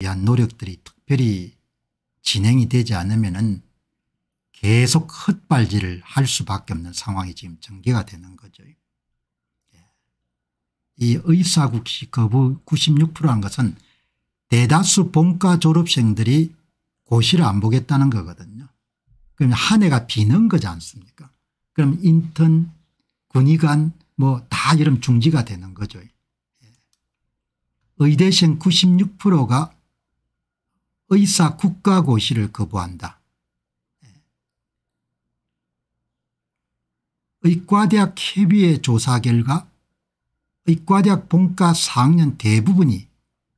위한 노력들이 특별히 진행이 되지 않으면 계속 헛발질을 할 수밖에 없는 상황이 지금 전개가 되는 거죠. 예. 이 의사국시 거부 96%란 것은 대다수 본과 졸업생들이 고시를 안 보겠다는 거거든요. 그럼 한 해가 비는 거지 않습니까 그럼 인턴 군의관 뭐 다 이런 중지가 되는 거죠. 예. 의대생 96%가 의사 국가고시를 거부한다. 의과대학 협의회 조사 결과 의과대학 본과 4학년 대부분이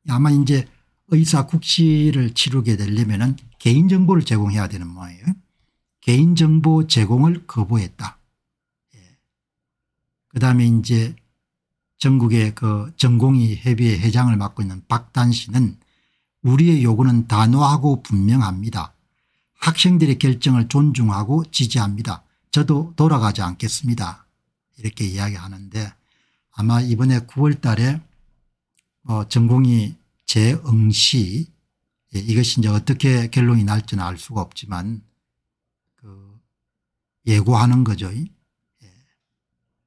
아마 이제 의사 국시를 치르게 되려면 개인정보를 제공해야 되는 모양이에요. 개인정보 제공을 거부했다. 예. 그 다음에 이제 전국의 그 전공의 협의회 회장을 맡고 있는 박단 씨는 우리의 요구는 단호하고 분명합니다. 학생들의 결정을 존중하고 지지합니다. 저도 돌아가지 않겠습니다. 이렇게 이야기하는데 아마 이번에 9월 달에 어, 전공이 재응시 예, 이것이 이제 어떻게 결론이 날지는 알 수가 없지만 그 예고하는 거죠. 예.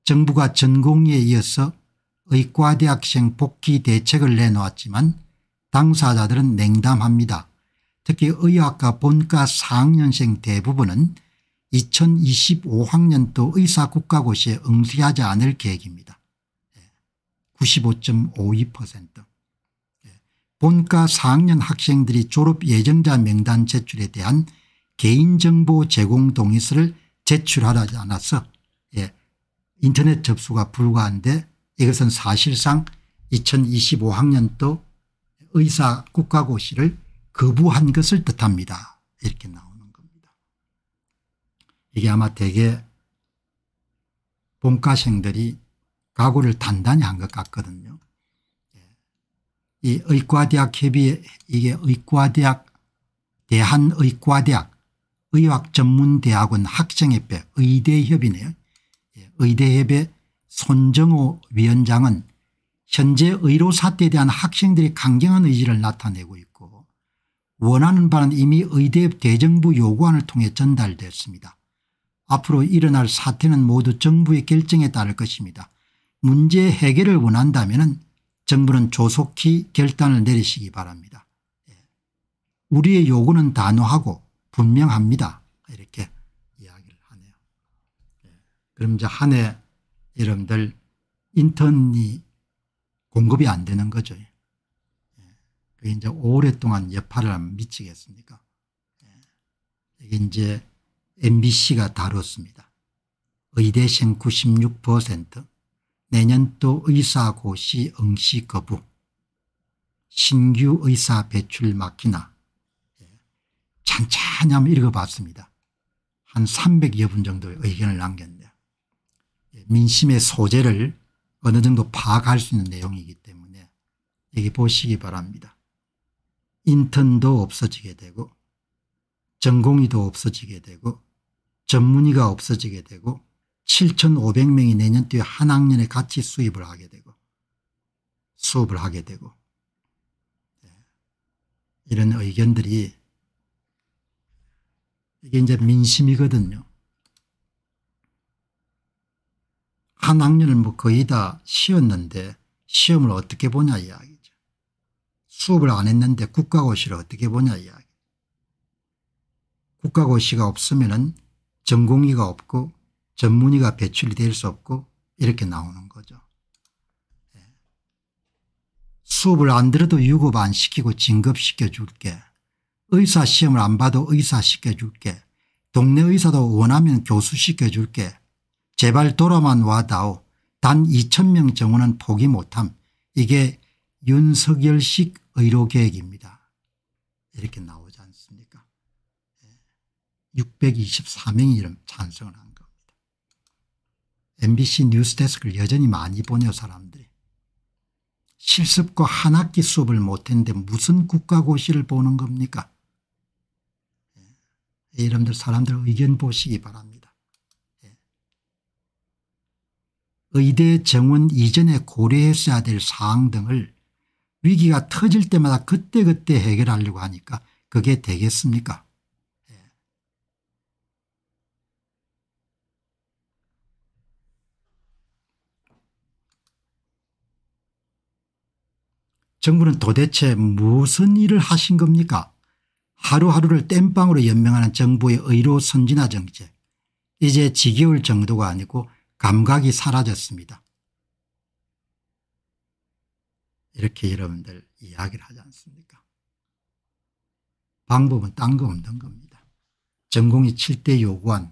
정부가 전공에 이어서 의과대학생 복귀 대책을 내놓았지만 당사자들은 냉담합니다. 특히 의학과 본과 4학년생 대부분은 2025학년도 의사국가고시에 응시하지 않을 계획입니다. 95.52% 예, 예, 본과 4학년 학생들이 졸업 예정자 명단 제출에 대한 개인정보 제공 동의서를 제출하지 않아서 예, 인터넷 접수가 불가한데 이것은 사실상 2025학년도 의사 국가고시를 거부한 것을 뜻합니다. 이렇게 나오는 겁니다. 이게 아마 대개 본과생들이 각오를 단단히 한 것 같거든요. 예. 이 의과대학 협의회 이게 의과대학 대한의과대학 의학전문대학원 학생협회 의대협의네요. 예, 의대협의 손정호 위원장은 현재 의료 사태에 대한 학생들의 강경한 의지를 나타내고 있고 원하는 바는 이미 의대 대정부 요구안을 통해 전달됐습니다. 앞으로 일어날 사태는 모두 정부의 결정에 따를 것입니다. 문제 해결을 원한다면 정부는 조속히 결단을 내리시기 바랍니다. 예. 우리의 요구는 단호하고 분명합니다. 이렇게 이야기를 하네요. 예. 그럼 이제 한해 여러분들 인턴이 공급이 안 되는 거죠. 예. 그게 이제 오랫동안 여파를 미치겠습니까? 예. 이게 이제 MBC가 다뤘습니다. 의대생 96% 내년도 의사고시 응시 거부 신규 의사 배출 막히나 예. 찬찬히 한번 읽어봤습니다. 한 300여 분 정도의 의견을 남겼는데 민심의 소재를 어느 정도 파악할 수 있는 내용이기 때문에 여기 보시기 바랍니다. 인턴도 없어지게 되고 전공의도 없어지게 되고 전문의가 없어지게 되고 7,500명이 내년 뒤에 한 학년에 같이 수입을 하게 되고 수업을 하게 되고 네. 이런 의견들이 이게 이제 민심이거든요. 한 학년을 뭐 거의 다 쉬었는데 시험을 어떻게 보냐 이야기죠. 수업을 안 했는데 국가고시를 어떻게 보냐 이야기. 국가고시가 없으면 전공의가 없고 전문의가 배출이 될 수 없고 이렇게 나오는 거죠. 예. 수업을 안 들어도 유급 안 시키고 진급시켜 줄게. 의사 시험을 안 봐도 의사 시켜 줄게. 동네 의사도 원하면 교수 시켜 줄게. 제발 돌아만 와다오 단 2천명 정원은 포기 못함 이게 윤석열식 의료계획입니다. 이렇게 나오지 않습니까 624명이 예. 이름 찬성을 한 겁니다. MBC 뉴스데스크를 여전히 많이 보내요 사람들이. 실습과 한 학기 수업을 못했는데 무슨 국가고시를 보는 겁니까? 예. 여러분들 사람들 의견 보시기 바랍니다. 의대 정원 이전에 고려했어야 될 사항 등을 위기가 터질 때마다 그때그때 해결하려고 하니까 그게 되겠습니까 예. 정부는 도대체 무슨 일을 하신 겁니까 하루하루를 땜빵으로 연명하는 정부의 의료 선진화 정책 이제 지겨울 정도가 아니고 감각이 사라졌습니다. 이렇게 여러분들 이야기를 하지 않습니까? 방법은 딴 거 없는 겁니다. 전공이 7대 요구한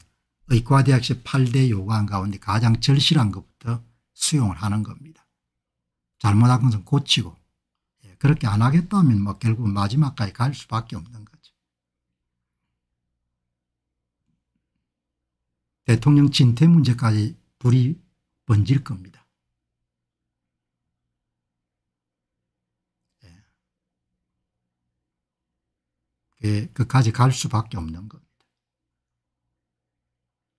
의과대학식 8대 요구한 가운데 가장 절실한 것부터 수용을 하는 겁니다. 잘못한 것은 고치고 예, 그렇게 안 하겠다면 뭐 결국 마지막까지 갈 수밖에 없는 거죠. 대통령 진퇴 문제까지 불이 번질 겁니다. 끝까지갈 예. 그, 수밖에 없는 겁니다.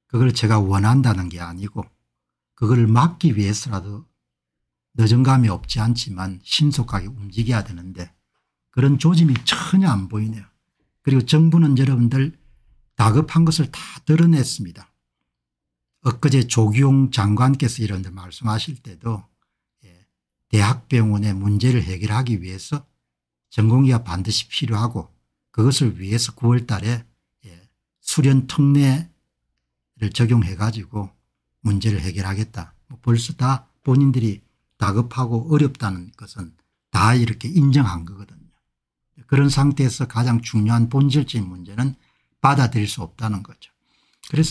그걸 제가 원한다는 게 아니고 그걸 막기 위해서라도 늦은감이 없지 않지만 신속하게 움직여야 되는데 그런 조짐이 전혀 안 보이네요. 그리고 정부는 여러분들 다급한 것을 다 드러냈습니다. 엊그제 조기용 장관께서 이런 데 말씀하실 때도 예, 대학병원의 문제를 해결하기 위해서 전공의가 반드시 필요하고 그것을 위해서 9월 달에 예, 수련 특례를 적용해 가지고 문제를 해결하겠다. 뭐 벌써 다 본인들이 다급하고 어렵다는 것은 다 이렇게 인정한 거거든요. 그런 상태에서 가장 중요한 본질적인 문제는 받아들일 수 없다는 거죠. 그래서